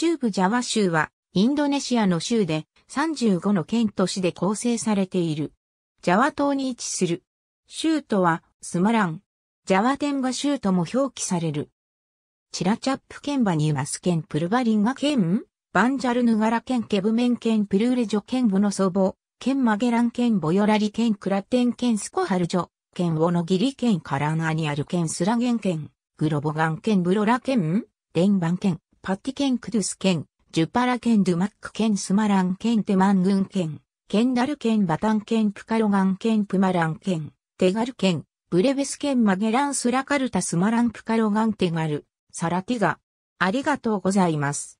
中部ジャワ州は、インドネシアの州で、35の県都市で構成されている。ジャワ島に位置する。州都は、スマラン。ジャワテンバ州都も表記される。チラチャップ県バニーマス県プルバリンガ県バンジャルヌガラ県ケブメン県プルーレジョ県ボノソボ県マゲラン県ボヨラリ県クラテン県スコハルジョ県オノギリ県カランアニアル県スラゲン県グロボガン県ブロラ県ンバン県パッティ県クドゥス県、ジュパラ県ドゥマック県スマラン県テマングン県、ケンダル県バタン県プカロガン県プマラン県、テガル県、ブレベス県マゲランスラカルタスマランプカロガンテガル、サラティガ。ありがとうございます。